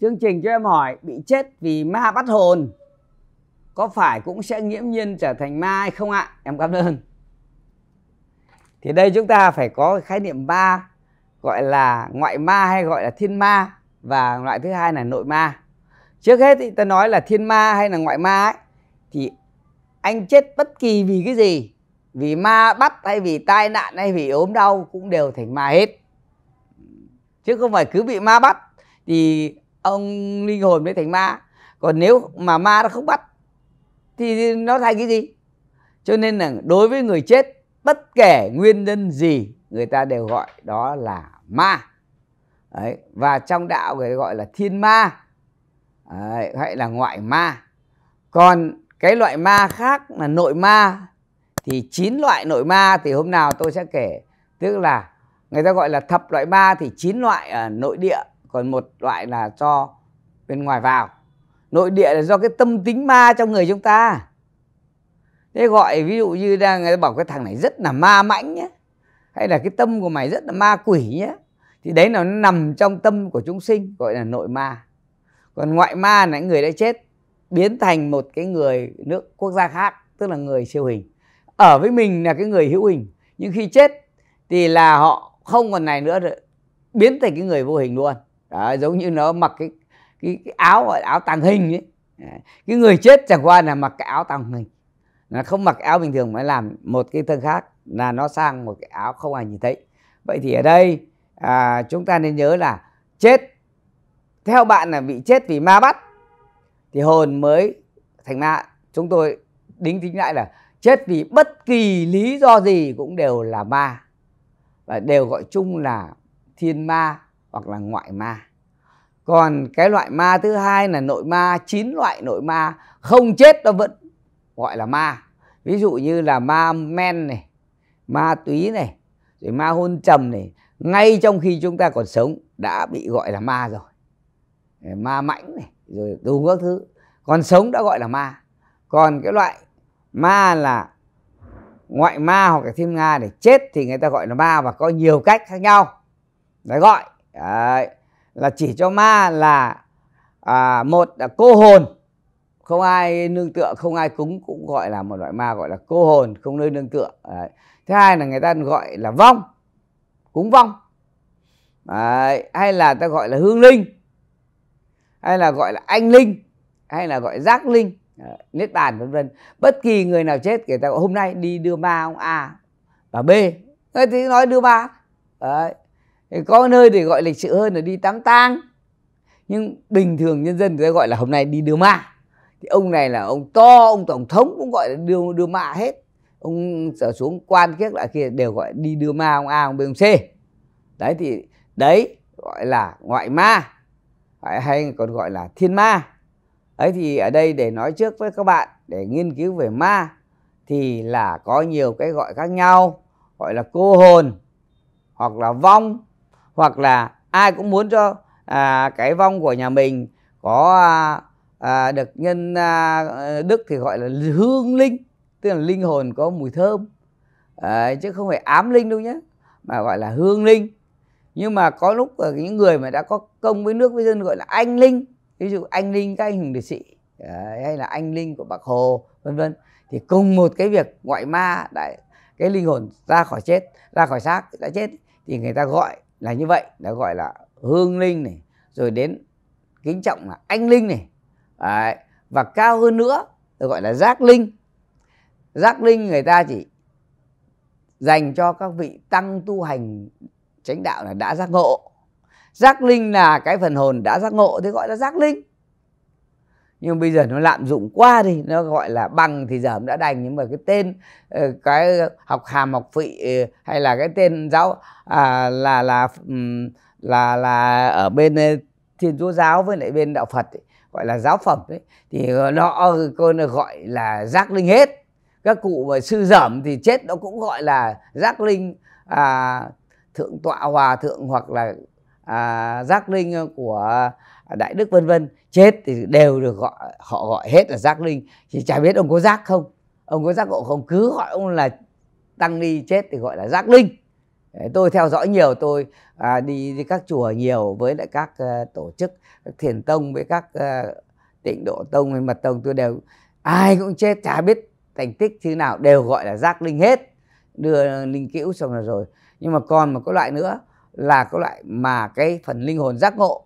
chương trình cho em hỏi bị chết vì ma bắt hồn có phải cũng sẽ nghiễm nhiên trở thành ma hay không ạ em cảm ơn thì đây chúng ta phải có khái niệm ba gọi là ngoại ma hay gọi là thiên ma và loại thứ hai là nội ma trước hết thì ta nói là thiên ma hay là ngoại ma ấy, thì anh chết bất kỳ vì cái gì vì ma bắt hay vì tai nạn hay vì ốm đau cũng đều thành ma hết chứ không phải cứ bị ma bắt thì ông linh hồn mới thành ma còn nếu mà ma nó không bắt thì nó thành cái gì cho nên là đối với người chết bất kể nguyên nhân gì người ta đều gọi đó là ma Đấy. và trong đạo người ta gọi là thiên ma Đấy. hay là ngoại ma còn cái loại ma khác là nội ma thì chín loại nội ma thì hôm nào tôi sẽ kể tức là người ta gọi là thập loại ma thì chín loại ở nội địa còn một loại là cho bên ngoài vào nội địa là do cái tâm tính ma trong người chúng ta thế gọi ví dụ như đang người ta bảo cái thằng này rất là ma mãnh nhé hay là cái tâm của mày rất là ma quỷ nhé thì đấy là nó nằm trong tâm của chúng sinh gọi là nội ma còn ngoại ma là người đã chết biến thành một cái người nước quốc gia khác tức là người siêu hình ở với mình là cái người hữu hình nhưng khi chết thì là họ không còn này nữa rồi biến thành cái người vô hình luôn à, giống như nó mặc cái cái, cái áo áo tàng hình ấy à, cái người chết chẳng qua là mặc cái áo tàng hình là không mặc áo bình thường mà làm một cái thân khác là nó sang một cái áo không ai nhìn thấy vậy thì ở đây à, chúng ta nên nhớ là chết theo bạn là bị chết vì ma bắt thì hồn mới thành ma chúng tôi đính tính lại là chết vì bất kỳ lý do gì cũng đều là ma và đều gọi chung là thiên ma hoặc là ngoại ma còn cái loại ma thứ hai là nội ma chín loại nội ma không chết nó vẫn gọi là ma ví dụ như là ma men này ma túy này rồi ma hôn trầm này ngay trong khi chúng ta còn sống đã bị gọi là ma rồi ma mãnh này rồi đủ các thứ còn sống đã gọi là ma còn cái loại ma là ngoại ma hoặc là thiên nga để chết thì người ta gọi là ma và có nhiều cách khác nhau để gọi Đấy, là chỉ cho ma là à, một là cô hồn không ai nương tựa không ai cúng cũng gọi là một loại ma gọi là cô hồn không nơi nương tựa Đấy. thứ hai là người ta gọi là vong cúng vong Đấy. hay là ta gọi là hương linh hay là gọi là anh linh hay là gọi giác linh Đấy. niết bàn vân vân bất kỳ người nào chết người ta gọi hôm nay đi đưa ma ông a và b Thế thì nói đưa ma Đấy có nơi để gọi lịch sự hơn là đi tắm tang nhưng bình thường nhân dân người ta gọi là hôm nay đi đưa ma thì ông này là ông to ông tổng thống cũng gọi là đưa đưa ma hết ông trở xuống quan kiếp lại kia đều gọi đi đưa ma ông a ông b ông c đấy thì đấy gọi là ngoại ma hay còn gọi là thiên ma ấy thì ở đây để nói trước với các bạn để nghiên cứu về ma thì là có nhiều cái gọi khác nhau gọi là cô hồn hoặc là vong hoặc là ai cũng muốn cho à, cái vong của nhà mình có à, à, được nhân à, đức thì gọi là hương linh tức là linh hồn có mùi thơm à, chứ không phải ám linh đâu nhé mà gọi là hương linh nhưng mà có lúc những người mà đã có công với nước với dân gọi là anh linh ví dụ anh linh các anh hùng liệt sĩ à, hay là anh linh của bác hồ vân vân thì cùng một cái việc ngoại ma đại cái linh hồn ra khỏi chết ra khỏi xác đã chết thì người ta gọi là như vậy đã gọi là hương linh này rồi đến kính trọng là anh linh này Đấy. và cao hơn nữa được gọi là giác linh giác linh người ta chỉ dành cho các vị tăng tu hành chánh đạo là đã giác ngộ giác linh là cái phần hồn đã giác ngộ thì gọi là giác linh nhưng bây giờ nó lạm dụng quá đi nó gọi là bằng thì giờ đã đành nhưng mà cái tên ờ, cái học hàm học vị ờ, hay là cái tên giáo à, là là là là ở bên ờ, thiên chúa giáo với lại bên đạo phật ấy, gọi là giáo phẩm đấy thì nó con gọi là giác linh hết các cụ và sư dởm thì chết nó cũng gọi là giác linh à, thượng tọa hòa thượng hoặc là à, giác linh của đại đức vân vân chết thì đều được gọi họ gọi hết là giác linh chỉ chả biết ông có giác không ông có giác ngộ không cứ gọi ông là tăng ni chết thì gọi là giác linh tôi theo dõi nhiều tôi à, đi, đi các chùa nhiều với lại các uh, tổ chức các thiền tông với các uh, tịnh độ tông hay mật tông tôi đều ai cũng chết chả biết thành tích thế nào đều gọi là giác linh hết đưa linh cữu xong là rồi nhưng mà còn một cái loại nữa là cái loại mà cái phần linh hồn giác ngộ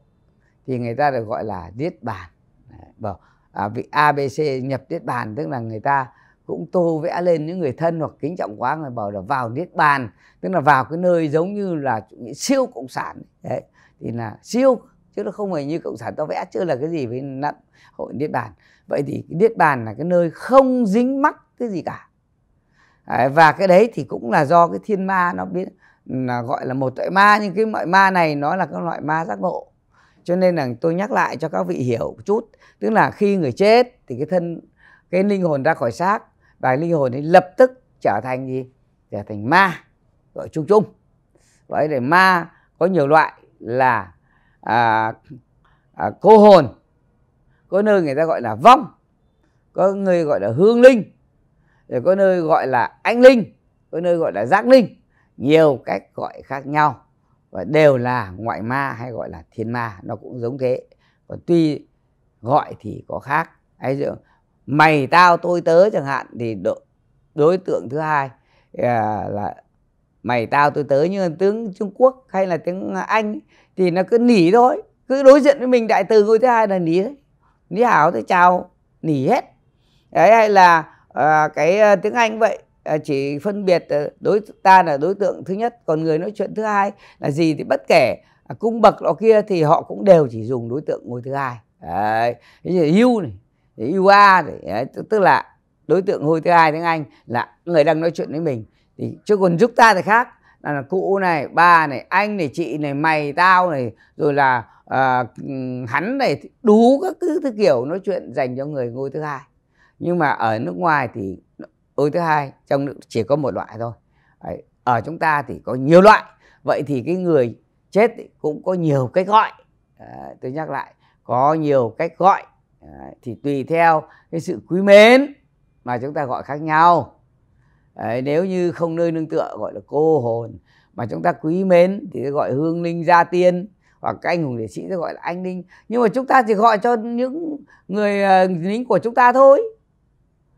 thì người ta được gọi là niết bàn bảo à, vị abc nhập niết bàn tức là người ta cũng tô vẽ lên những người thân hoặc kính trọng quá người bảo là vào niết bàn tức là vào cái nơi giống như là siêu cộng sản đấy thì là siêu chứ nó không phải như cộng sản tao vẽ chưa là cái gì với nặng hội niết bàn vậy thì cái niết bàn là cái nơi không dính mắc cái gì cả và cái đấy thì cũng là do cái thiên ma nó biết là gọi là một loại ma nhưng cái loại ma này nó là cái loại ma giác ngộ cho nên là tôi nhắc lại cho các vị hiểu một chút tức là khi người chết thì cái thân cái linh hồn ra khỏi xác và linh hồn ấy lập tức trở thành gì trở thành ma gọi chung chung vậy để ma có nhiều loại là à, à, cô hồn có nơi người ta gọi là vong có người gọi là hương linh rồi có nơi gọi là anh linh có nơi gọi là giác linh nhiều cách gọi khác nhau và đều là ngoại ma hay gọi là thiên ma nó cũng giống thế còn tuy gọi thì có khác ấy dụ mày tao tôi tớ chẳng hạn thì độ, đối tượng thứ hai à, là mày tao tôi tớ như là tiếng Trung Quốc hay là tiếng Anh thì nó cứ nỉ thôi cứ đối diện với mình đại từ ngôi thứ hai là nỉ đấy nỉ hảo thì chào nỉ hết đấy hay là à, cái à, tiếng Anh vậy Ờ, chỉ phân biệt ờ, đối ta là đối tượng thứ nhất còn người nói chuyện thứ hai là gì thì bất kể à, cung bậc đó kia thì họ cũng đều chỉ dùng đối tượng ngồi thứ hai đấy yêu này yêu a này tức là đối tượng ngồi thứ hai tiếng anh là người đang nói chuyện với mình thì chứ còn giúp ta thì khác là, là cụ này ba này anh này chị này mày tao này rồi là à, hắn này đủ các thứ, thứ kiểu nói chuyện dành cho người ngôi thứ hai nhưng mà ở nước ngoài thì ô thứ hai trong nước chỉ có một loại thôi Đấy. ở chúng ta thì có nhiều loại vậy thì cái người chết cũng có nhiều cách gọi à, tôi nhắc lại có nhiều cách gọi à, thì tùy theo cái sự quý mến mà chúng ta gọi khác nhau Đấy, nếu như không nơi nương tựa gọi là cô hồn mà chúng ta quý mến thì gọi hương linh gia tiên hoặc các anh hùng liệt sĩ sẽ gọi là anh linh nhưng mà chúng ta chỉ gọi cho những người ờ, lính của chúng ta thôi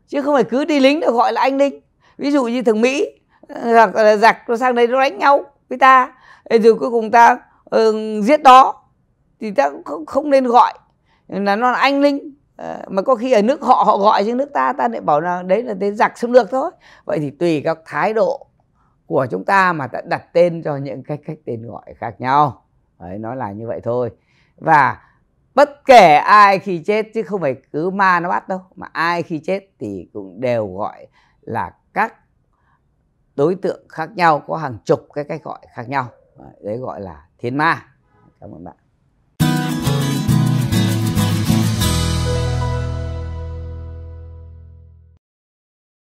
chứ không phải cứ đi lính được gọi là anh linh ví dụ như thằng mỹ giặc ờ, giặc nó sang đây nó đánh nhau với ta rồi cuối cùng ta ừ, giết đó thì ta không, không nên gọi là nó là anh linh ờ, mà có khi ở nước họ họ gọi chứ nước ta ta lại bảo là đấy là tên giặc xâm lược thôi vậy thì tùy các thái độ của chúng ta mà ta đặt tên cho những cái cách tên gọi khác nhau đấy, nó là như vậy thôi và bất kể ai khi chết chứ không phải cứ ma nó bắt đâu mà ai khi chết thì cũng đều gọi là các đối tượng khác nhau có hàng chục cái cách gọi khác nhau đấy gọi là thiên ma cảm ơn bạn